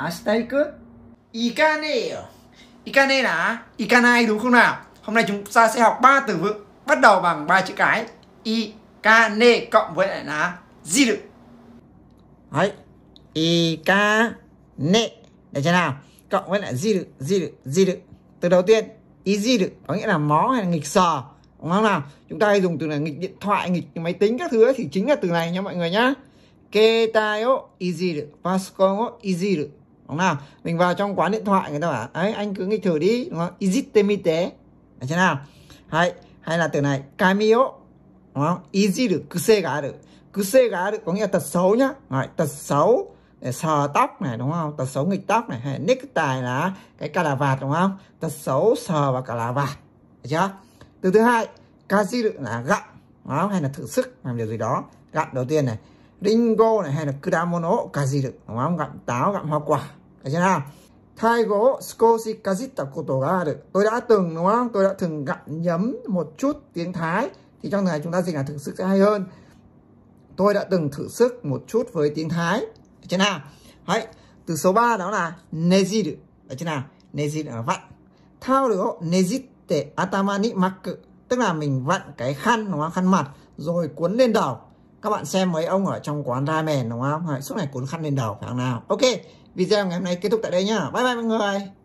明日行く行かねえよ Ikane là Ikanai đúng không nào? Hôm nay chúng ta sẽ học ba từ vựng bắt đầu bằng ba chữ cái Ikane cộng với lại là được? Đấy. Ikane. Được chưa nào? Cộng với lại được? được? jiru, được? Từ đầu tiên, được có nghĩa là mó hay là nghịch sờ. Đúng không nào? Chúng ta hay dùng từ là nghịch điện thoại, nghịch máy tính các thứ ấy, thì chính là từ này nha mọi người nhá. Ketayo ijiru, pasukon wo được đúng nào mình vào trong quán điện thoại người ta bảo ấy anh cứ nghịch thử đi đúng không izitemite đúng thế nào hay hay là từ này kamio đúng không iziru gá được cứ kuse gá được có nghĩa là tật xấu nhá Rồi, tật xấu sờ tóc này đúng không tật xấu nghịch tóc này hay nick tài là cái cà là vạt đúng không tật xấu sờ và cà là vạt được chưa từ thứ hai kaziru là gặm đúng không? hay là thử sức làm điều gì đó gặm đầu tiên này ringo này hay là kudamono kaziru đúng không gặm táo gặm hoa quả Thấy chưa nào? Thay gỗ skoshi kazita koto ga aru. Tôi đã từng đúng không? Tôi đã từng gặm nhấm một chút tiếng Thái thì trong này chúng ta dịch là thử sức sẽ hay hơn. Tôi đã từng thử sức một chút với tiếng Thái. Thấy chưa nào? Đấy. Từ số 3 đó là nezir Thấy chưa nào? nezir là vặn. Thao được nezir nejitte atama ni maku. Tức là mình vặn cái khăn, đúng không? Khăn mặt rồi cuốn lên đầu các bạn xem mấy ông ở trong quán ramen đúng không suốt ngày cuốn khăn lên đầu tháng nào ok video ngày hôm nay kết thúc tại đây nhá bye bye mọi người